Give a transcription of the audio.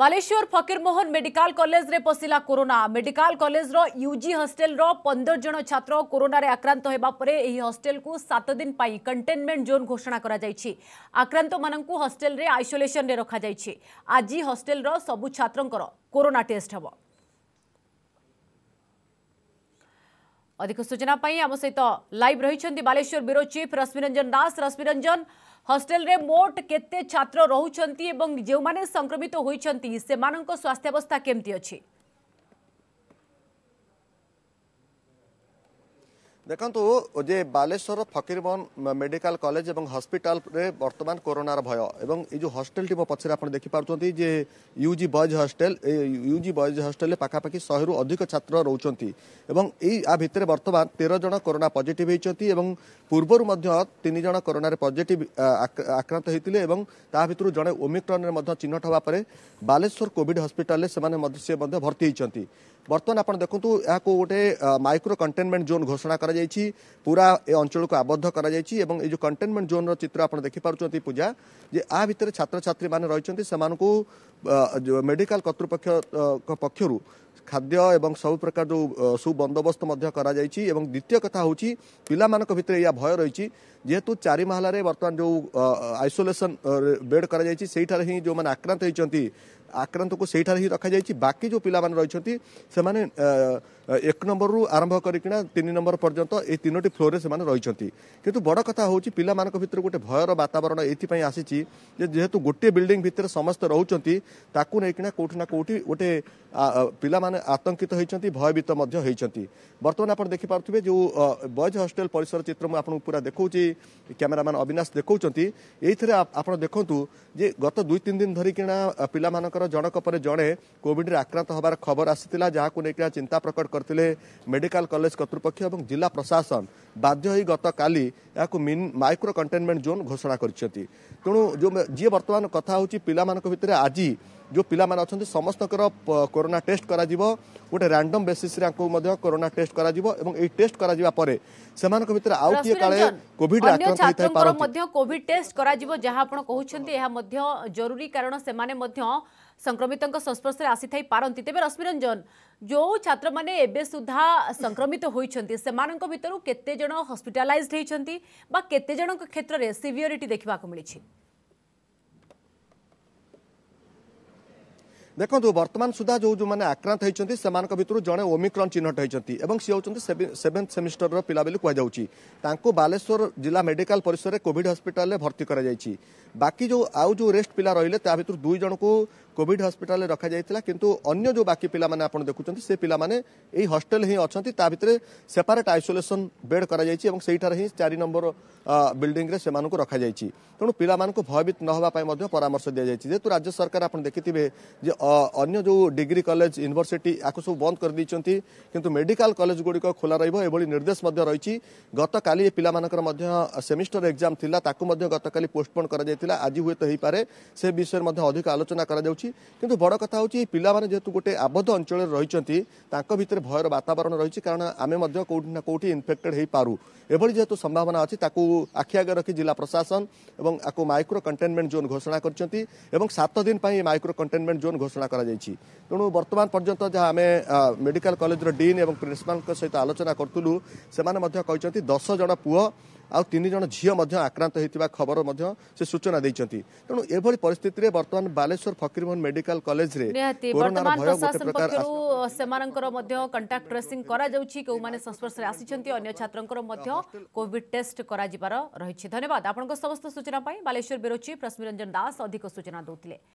Balasore Fakirmohan medical କଲେଜରେ ପଶିଲା corona medical କଲେଜର ୟୁଜି ହଷ୍ଟେଲର ପନ୍ଦର ଜଣ ଛାତ୍ର କରୋନାରେ ଆକ୍ରାନ୍ତ ହେବା ପରେ ଏହି ହଷ୍ଟେଲକୁ ସାତ ଦିନ ପାଇଁ କଣ୍ଟେନମେଣ୍ଟ ଜୋନ୍ ଘୋଷଣା କରାଯାଇଛି ଆକ୍ରାନ୍ତମାନଙ୍କୁ ହଷ୍ଟେଲରେ ଆଇସୋଲେସନରେ ରଖାଯାଇଛି ଆଜି ହଷ୍ଟେଲର ସବୁ ଛାତ୍ରଙ୍କର କରୋନା ଟେଷ୍ଟ ହେବ ଅଧିକ ସୂଚନା ପାଇଁ ଆମ ସହିତ ଲାଇଭ୍ ରହିଛନ୍ତି ବାଲେଶ୍ୱର ବ୍ୟୁରୋ ଚିଫ୍ ରଶ୍ମିରଞ୍ଜନ ଦାସ ରଶ୍ମିରଞ୍ଜନ ହଷ୍ଟେଲରେ ମୋଟ କେତେ ଛାତ୍ର ରହୁଛନ୍ତି ଏବଂ ଯେଉଁମାନେ ସଂକ୍ରମିତ ହୋଇଛନ୍ତି ସେମାନଙ୍କ ସ୍ୱାସ୍ଥ୍ୟାବସ୍ଥା କେମିତି ଅଛି ଦେଖନ୍ତୁ ଯେ ବାଲେଶ୍ୱର ଫକୀରମୋହନ ମେଡିକାଲ କଲେଜ ଏବଂ ହସ୍ପିଟାଲରେ ବର୍ତ୍ତମାନ କରୋନାର ଭୟ ଏବଂ ଏଇ ଯେଉଁ ହଷ୍ଟେଲଟି ମୋ ପଛରେ ଆପଣ ଦେଖିପାରୁଛନ୍ତି ଯେ UG boys hostel UG boys ହଷ୍ଟେଲରେ ପାଖାପାଖି ଶହେରୁ ଅଧିକ ଛାତ୍ର ରହୁଛନ୍ତି ଏବଂ ଏଇ ଆ ଭିତରେ ବର୍ତ୍ତମାନ ତେର ଜଣ କରୋନା ପଜିଟିଭ ହୋଇଛନ୍ତି ଏବଂ ପୂର୍ବରୁ ମଧ୍ୟ ତିନି ଜଣ କରୋନାରେ ପଜିଟିଭ ଆକ୍ରାନ୍ତ ହୋଇଥିଲେ ଏବଂ ତା ଭିତରୁ ଜଣେ ଓମିକ୍ରନରେ ମଧ୍ୟ ଚିହ୍ନଟ ହେବା ପରେ ବାଲେଶ୍ୱର କୋଭିଡ ହସ୍ପିଟାଲରେ ସେମାନେ ମଧ୍ୟ ସେ ମଧ୍ୟ ଭର୍ତ୍ତି ହୋଇଛନ୍ତି ବର୍ତ୍ତମାନ ଆପଣ ଦେଖନ୍ତୁ ଏହାକୁ ଗୋଟେ ମାଇକ୍ରୋ କଣ୍ଟେନମେଣ୍ଟ ଜୋନ୍ ଘୋଷଣା କରା କରାଯାଇଛି ପୁରା ଏ ଅଞ୍ଚଳକୁ ଆବଦ୍ଧ କରାଯାଇଛି ଏବଂ ଏ ଯେଉଁ କଣ୍ଟେନମେଣ୍ଟ ଜୋନ୍ର ଚିତ୍ର ଆପଣ ଦେଖିପାରୁଛନ୍ତି ପୂଜା ଯେ ଆ ଭିତରେ ଛାତ୍ରଛାତ୍ରୀମାନେ ରହିଛନ୍ତି ସେମାନଙ୍କୁ ମେଡିକାଲ କର୍ତ୍ତୃପକ୍ଷଙ୍କ ପକ୍ଷରୁ ଖାଦ୍ୟ ଏବଂ ସବୁ ପ୍ରକାର ଯେଉଁ ସୁବନ୍ଦୋବସ୍ତ ମଧ୍ୟ କରାଯାଇଛି ଏବଂ ଦ୍ୱିତୀୟ କଥା ହେଉଛି ପିଲାମାନଙ୍କ ଭିତରେ ଏହା ଭୟ ରହିଛି ଯେହେତୁ ଚାରି ମହଲାରେ ବର୍ତ୍ତମାନ ଯେଉଁ ଆଇସୋଲେସନ୍ ବେଡ୍ କରାଯାଇଛି ସେଇଠାରେ ହିଁ ଯେଉଁମାନେ ଆକ୍ରାନ୍ତ ହୋଇଛନ୍ତି ଆକ୍ରାନ୍ତଙ୍କୁ ସେଇଠାରେ ହିଁ ରଖାଯାଇଛି ବାକି ଯେଉଁ ପିଲାମାନେ ରହିଛନ୍ତି ସେମାନେ ଏକ ନମ୍ବରରୁ ଆରମ୍ଭ କରିକିନା ତିନି ନମ୍ବର ପର୍ଯ୍ୟନ୍ତ ଏହି ତିନୋଟି ଫ୍ଲୋରରେ ସେମାନେ ରହିଛନ୍ତି କିନ୍ତୁ ବଡ଼ କଥା ହେଉଛି ପିଲାମାନଙ୍କ ଭିତରେ ଗୋଟେ ଭୟର ବାତାବରଣ ଏଥିପାଇଁ ଆସିଛି ଯେ ଯେହେତୁ ଗୋଟିଏ ବିଲ୍ଡିଂ ଭିତରେ ସମସ୍ତେ ରହୁଛନ୍ତି ତାକୁ ନେଇକିନା କେଉଁଠି ନା କେଉଁଠି ଗୋଟେ ପିଲାମାନେ ଆତଙ୍କିତ ହୋଇଛନ୍ତି ଭୟଭୀତ ମଧ୍ୟ ହୋଇଛନ୍ତି ବର୍ତ୍ତମାନ ଆପଣ ଦେଖିପାରୁଥିବେ ଯେଉଁ ବଏଜ୍ ହଷ୍ଟେଲ ପରିସର ଚିତ୍ର ମୁଁ ଆପଣଙ୍କୁ ପୁରା ଦେଖାଉଛି କ୍ୟାମେରାମ୍ୟାନ୍ ଅବିନାଶ ଦେଖାଉଛନ୍ତି ଏଇଥିରେ ଆପଣ ଦେଖନ୍ତୁ ଯେ ଗତ ଦୁଇ ତିନି ଦିନ ଧରିକିନା ପିଲାମାନଙ୍କର ଡକ୍ଟର ଜଣକ ପରେ ଜଣେ କୋଭିଡରେ ଆକ୍ରାନ୍ତ ହେବାର ଖବର ଆସିଥିଲା ଯାହାକୁ ନେଇକି ଚିନ୍ତା ପ୍ରକଟ କରିଥିଲେ ମେଡିକାଲ କଲେଜ କର୍ତ୍ତୃପକ୍ଷ ଏବଂ ଜିଲ୍ଲା ପ୍ରଶାସନ ବାଧ୍ୟ ହୋଇ ଗତକାଲି ଏହାକୁ ମାଇକ୍ରୋ କଣ୍ଟେନମେଣ୍ଟ ଜୋନ୍ ଘୋଷଣା କରିଛନ୍ତି ତେଣୁ ଯେଉଁ ଯିଏ ବର୍ତ୍ତମାନ କଥା ହେଉଛି ପିଲାମାନଙ୍କ ଭିତରେ ଆଜି जो पिला अच्छा समस्त कोरोना टेस्ट करा गोटे रैंडम बेसीस कोरोना टेस्ट करा हो टेस्ट करा हो परे टेस्ट जरूरी कारण से संक्रमित संस्पर्श से आसी थी पारती तेज रश्मि रंजन जो छात्र मैंने सुधा संक्रमित होती से भितर केतज हस्पिटालज होती केतज क्षेत्र में सीभीओरीटी देखा मिली ଦେଖନ୍ତୁ ବର୍ତ୍ତମାନ ସୁଦ୍ଧା ଯେଉଁ ଯେଉଁମାନେ ଆକ୍ରାନ୍ତ ହୋଇଛନ୍ତି ସେମାନଙ୍କ ଭିତରୁ ଜଣେ ଓମିକ୍ରନ୍ ଚିହ୍ନଟ ହୋଇଛନ୍ତି ଏବଂ ସେ ହେଉଛନ୍ତି ସେଭେନ୍ଥ ସେମିଷ୍ଟରର ପିଲା ବୋଲି କୁହାଯାଉଛି ତାଙ୍କୁ ବାଲେଶ୍ୱର ଜିଲ୍ଲା ମେଡିକାଲ ପରିସରରେ କୋଭିଡ୍ ହସ୍ପିଟାଲରେ ଭର୍ତ୍ତି କରାଯାଇଛି ବାକି ଯେଉଁ ଆଉ ଯେଉଁ ରେଷ୍ଟ ପିଲା ରହିଲେ ତା ଭିତରୁ ଦୁଇ ଜଣଙ୍କୁ কোভিড হসপিটালে রখা যাই কিন্তু অন্য যে বাকি পিলা আপনার দেখুম সে পিলা এই হস্টেল হি অনেক তা ভিতরে সেপারেট আইসোলেসন বেড করা যাই এবং সেইটার হি চারি নম্বর বিল্ডিংরে সে রখা যাই তেমন পিলা ভয়ভীত নহবা পরামর্শ দিয়া যাই যেহেতু রাজ্য সরকার আপনার দেখিবে যে অন্য যে ডিগ্রি কলেজ ইউনিভার্সিটি আকু সব বন্ধ করে দিয়েছেন কিন্তু মেডিকাল কলেজ গুড়ি খোলা রহব এভাবে নির্দেশ রয়েছে গতকালি এ পিলা সেমিস্টার এক্সাম লা তাকে গতকালি পোস্টপোন করা যাই আজ হুয়ে হয়ে পে সে বিষয়ে অধিক আলোচনা করা যাচ্ছে ହେଉଛି କିନ୍ତୁ ବଡ଼ କଥା ହେଉଛି ପିଲାମାନେ ଯେହେତୁ ଗୋଟେ ଆବଦ୍ଧ ଅଞ୍ଚଳରେ ରହିଛନ୍ତି ତାଙ୍କ ଭିତରେ ଭୟର ବାତାବରଣ ରହିଛି କାରଣ ଆମେ ମଧ୍ୟ କେଉଁଠି ନା କେଉଁଠି ଇନଫେକ୍ଟେଡ୍ ହୋଇପାରୁ ଏଭଳି ଯେହେତୁ ସମ୍ଭାବନା ଅଛି ତାକୁ ଆଖି ଆଗରେ ରଖି ଜିଲ୍ଲା ପ୍ରଶାସନ ଏବଂ ଆକୁ ମାଇକ୍ରୋ କଣ୍ଟେନମେଣ୍ଟ ଜୋନ୍ ଘୋଷଣା କରିଛନ୍ତି ଏବଂ ସାତ ଦିନ ପାଇଁ ମାଇକ୍ରୋ କଣ୍ଟେନମେଣ୍ଟ ଜୋନ୍ ଘୋଷଣା କରାଯାଇଛି ତେଣୁ ବର୍ତ୍ତମାନ ପର୍ଯ୍ୟନ୍ତ ଯାହା ଆମେ ମେଡ଼ିକାଲ କଲେଜର ଡିନ୍ ଏବଂ ପ୍ରିନ୍ସିପାଲଙ୍କ ସହିତ ଆଲୋଚନା କରୁଥିଲୁ ସେମାନେ ମଧ୍ୟ କହିଛନ୍ତି ଦଶ ଜଣ ପୁଅ ଆଉ ତିନି ଜଣ ଝିଅ ମଧ୍ୟ ଆକ୍ରାନ୍ତ ହୋଇଥିବା ଖବର ମଧ୍ୟ ସେ ସୂଚନା ଦେଇଛନ୍ତି ତେଣୁ ଏଭଳି ପରିସ୍ଥିତିରେ ବର୍ତ୍ତମାନ ବାଲେଶ୍ୱର ଫକୀରମୋହନ ମେଡିକାଲ କଲେଜରେ ସେମାନଙ୍କର ମଧ୍ୟ କଣ୍ଟାକ୍ଟ ଟ୍ରେସିଂ କରାଯାଉଛି କେଉଁମାନେ ସଂସ୍ପର୍ଶରେ ଆସିଛନ୍ତି ଅନ୍ୟ ଛାତ୍ରଙ୍କର ମଧ୍ୟ କୋଭିଡ ଟେଷ୍ଟ କରାଯିବାର ରହିଛି ଧନ୍ୟବାଦ ଆପଣଙ୍କ ସମସ୍ତ ସୂଚନା ପାଇଁ ବାଲେଶ୍ୱର ବ୍ୟୁରୋ ଚିଫ୍ ରଶ୍ମୀ ରଞ୍ଜନ ଦାସ ଅଧିକ ସୂଚନା ଦେଉଥିଲେ